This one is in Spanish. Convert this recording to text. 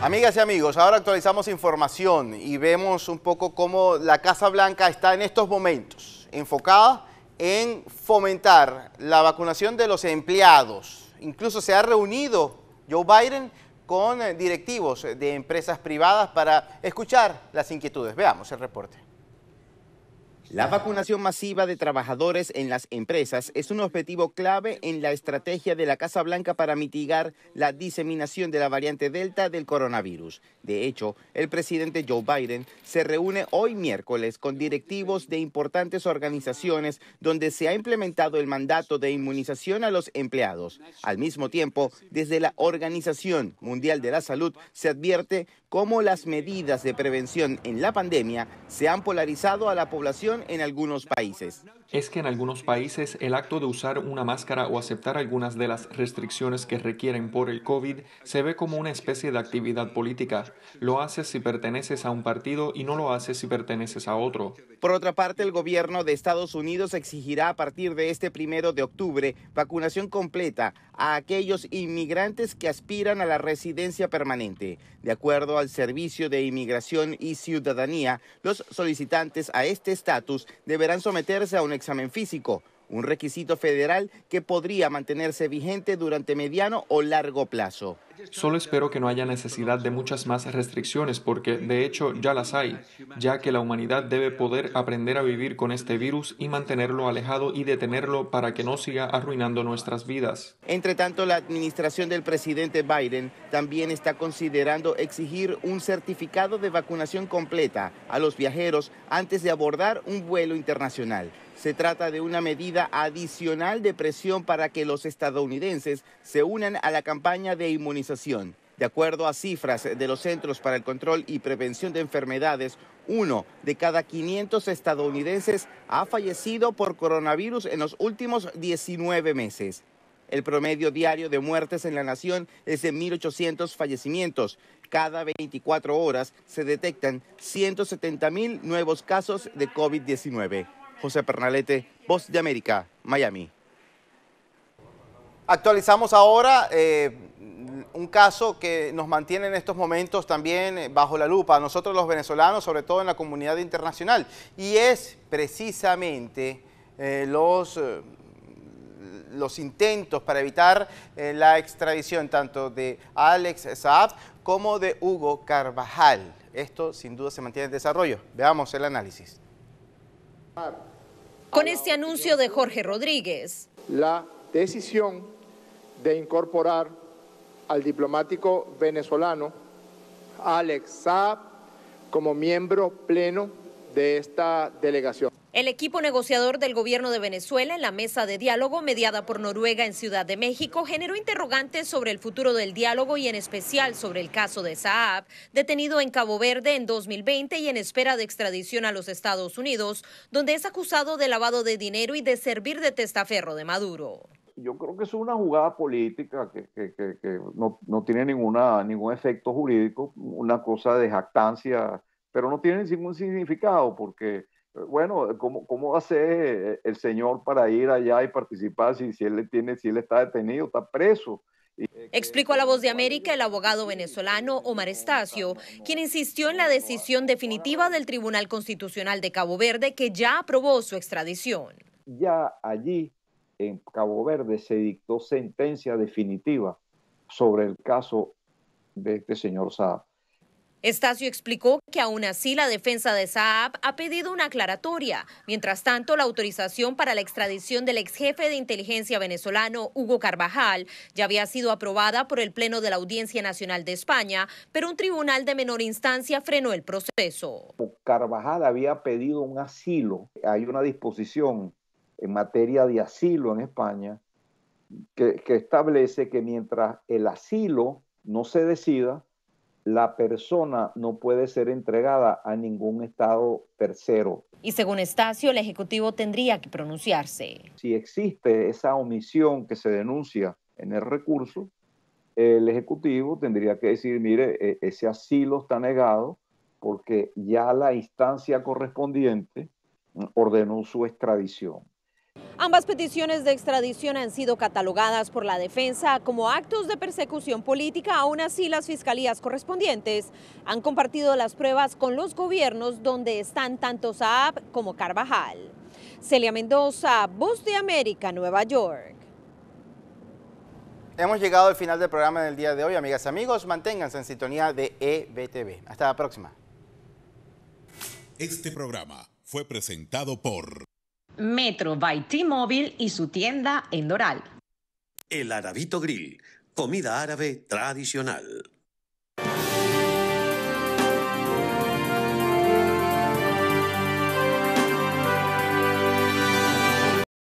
Amigas y amigos, ahora actualizamos información y vemos un poco cómo la Casa Blanca está en estos momentos enfocada en fomentar la vacunación de los empleados. Incluso se ha reunido Joe Biden con directivos de empresas privadas para escuchar las inquietudes. Veamos el reporte. La vacunación masiva de trabajadores en las empresas es un objetivo clave en la estrategia de la Casa Blanca para mitigar la diseminación de la variante Delta del coronavirus. De hecho, el presidente Joe Biden se reúne hoy miércoles con directivos de importantes organizaciones donde se ha implementado el mandato de inmunización a los empleados. Al mismo tiempo, desde la Organización Mundial de la Salud se advierte cómo las medidas de prevención en la pandemia se han polarizado a la población en algunos países. Es que en algunos países el acto de usar una máscara o aceptar algunas de las restricciones que requieren por el COVID se ve como una especie de actividad política. Lo haces si perteneces a un partido y no lo haces si perteneces a otro. Por otra parte, el gobierno de Estados Unidos exigirá a partir de este primero de octubre vacunación completa a aquellos inmigrantes que aspiran a la residencia permanente. De acuerdo al Servicio de Inmigración y Ciudadanía, los solicitantes a este estatus deberán someterse a un examen físico, un requisito federal que podría mantenerse vigente durante mediano o largo plazo. Solo espero que no haya necesidad de muchas más restricciones porque, de hecho, ya las hay, ya que la humanidad debe poder aprender a vivir con este virus y mantenerlo alejado y detenerlo para que no siga arruinando nuestras vidas. Entre tanto, la administración del presidente Biden también está considerando exigir un certificado de vacunación completa a los viajeros antes de abordar un vuelo internacional. Se trata de una medida adicional de presión para que los estadounidenses se unan a la campaña de inmunización de acuerdo a cifras de los Centros para el Control y Prevención de Enfermedades, uno de cada 500 estadounidenses ha fallecido por coronavirus en los últimos 19 meses. El promedio diario de muertes en la nación es de 1.800 fallecimientos. Cada 24 horas se detectan 170.000 nuevos casos de COVID-19. José Pernalete, Voz de América, Miami. Actualizamos ahora. Eh, un caso que nos mantiene en estos momentos también eh, bajo la lupa, A nosotros los venezolanos, sobre todo en la comunidad internacional, y es precisamente eh, los... Eh, los intentos para evitar la extradición tanto de Alex Saab como de Hugo Carvajal. Esto sin duda se mantiene en desarrollo. Veamos el análisis. Con este anuncio de Jorge Rodríguez. La decisión de incorporar al diplomático venezolano Alex Saab como miembro pleno de esta delegación. El equipo negociador del gobierno de Venezuela en la mesa de diálogo mediada por Noruega en Ciudad de México generó interrogantes sobre el futuro del diálogo y en especial sobre el caso de Saab, detenido en Cabo Verde en 2020 y en espera de extradición a los Estados Unidos, donde es acusado de lavado de dinero y de servir de testaferro de Maduro yo creo que es una jugada política que, no, tiene ninguna, ningún efecto jurídico, una cosa de jactancia, pero no tiene ningún significado porque, eh, bueno, ¿cómo, cómo hace eh, el señor para ir allá y participar si, si, él, tiene, si él está detenido, está preso? Eh, Explicó a la voz de América el abogado venezolano Omar Estacio, quien insistió en la decisión definitiva del Tribunal Constitucional de Cabo Verde que ya aprobó su extradición. Ya allí en Cabo Verde se dictó sentencia definitiva sobre el caso de este señor Saab. Estacio explicó que aún así la defensa de Saab ha pedido una aclaratoria. Mientras tanto, la autorización para la extradición del ex jefe de inteligencia venezolano Hugo Carvajal ya había sido aprobada por el Pleno de la Audiencia Nacional de España, pero un tribunal de menor instancia frenó el proceso. Carvajal había pedido un asilo. Hay una disposición en materia de asilo en España, que, establece que mientras el asilo no se decida, la persona no puede ser entregada a ningún Estado tercero. Y según Estacio, el Ejecutivo tendría que pronunciarse. Si existe esa omisión que se denuncia en el recurso, el Ejecutivo tendría que decir, mire, e, ese asilo está negado porque ya la instancia correspondiente ordenó su extradición. Ambas peticiones de extradición han sido catalogadas por la defensa como actos de persecución política, aún así las fiscalías correspondientes han compartido las pruebas con los gobiernos donde están tanto Saab como Carvajal. Celia Mendoza, Voz de América, Nueva York. Hemos llegado al final del programa del día de hoy, amigas y amigos. Manténganse en sintonía de EBTV. Hasta la próxima. Este programa fue presentado por... Metro by T-Mobile y su tienda en Doral. El Arabito Grill, comida árabe tradicional.